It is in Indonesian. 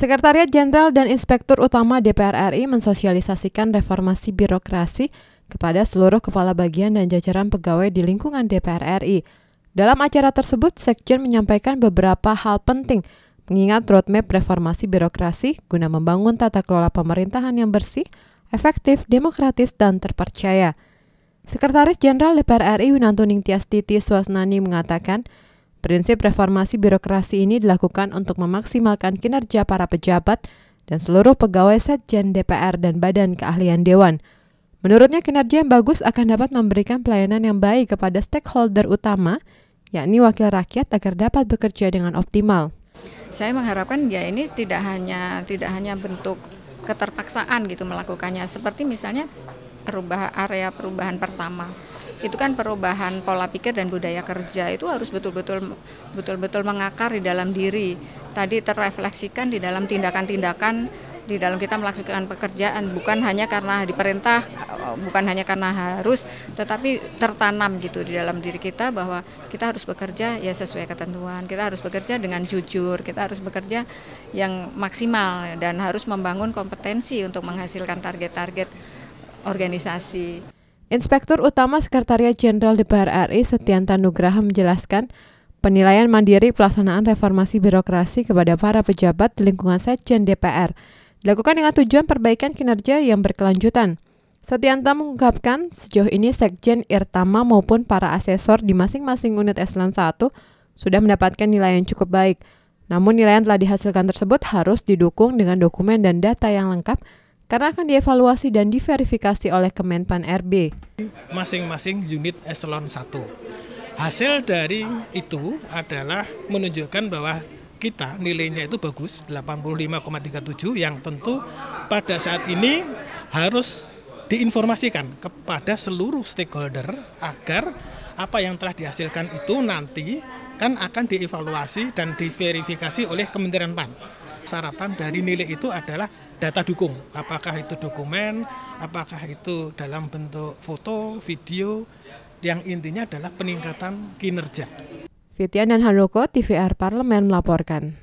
Sekretariat Jenderal dan Inspektur Utama DPR RI mensosialisasikan reformasi birokrasi kepada seluruh kepala bagian dan jajaran pegawai di lingkungan DPR RI. Dalam acara tersebut, Sekjen menyampaikan beberapa hal penting mengingat roadmap reformasi birokrasi guna membangun tata kelola pemerintahan yang bersih, efektif, demokratis, dan terpercaya. Sekretaris Jenderal DPR RI Winanto Ningtyas Titi Suasnani mengatakan, Prinsip reformasi birokrasi ini dilakukan untuk memaksimalkan kinerja para pejabat dan seluruh pegawai Setjen DPR dan Badan Keahlian Dewan. Menurutnya kinerja yang bagus akan dapat memberikan pelayanan yang baik kepada stakeholder utama, yakni wakil rakyat agar dapat bekerja dengan optimal. Saya mengharapkan ya ini tidak hanya tidak hanya bentuk keterpaksaan gitu melakukannya. Seperti misalnya perubahan area perubahan pertama itu kan perubahan pola pikir dan budaya kerja itu harus betul-betul betul-betul mengakar di dalam diri tadi terrefleksikan di dalam tindakan-tindakan di dalam kita melakukan pekerjaan bukan hanya karena diperintah eh, bukan hanya karena harus tetapi tertanam gitu di dalam diri kita bahwa kita harus bekerja ya sesuai ketentuan kita harus bekerja dengan jujur kita harus bekerja yang maksimal dan harus membangun kompetensi untuk menghasilkan target-target organisasi. Inspektur Utama Sekretariat Jenderal DPR RI Setian Tanugraha menjelaskan, penilaian mandiri pelaksanaan reformasi birokrasi kepada para pejabat di lingkungan Sekjen DPR dilakukan dengan tujuan perbaikan kinerja yang berkelanjutan. Setianta mengungkapkan, sejauh ini Sekjen Irtama maupun para asesor di masing-masing unit eselon 1 sudah mendapatkan nilai yang cukup baik. Namun nilai yang telah dihasilkan tersebut harus didukung dengan dokumen dan data yang lengkap karena akan dievaluasi dan diverifikasi oleh Kemenpan RB. Masing-masing unit eselon 1. Hasil dari itu adalah menunjukkan bahwa kita nilainya itu bagus 85,37 yang tentu pada saat ini harus diinformasikan kepada seluruh stakeholder agar apa yang telah dihasilkan itu nanti kan akan dievaluasi dan diverifikasi oleh Kementerian PAN. Syaratan dari nilai itu adalah data dukung. Apakah itu dokumen, apakah itu dalam bentuk foto, video, yang intinya adalah peningkatan kinerja. Fitian dan Handoko, TVR Parlemen melaporkan.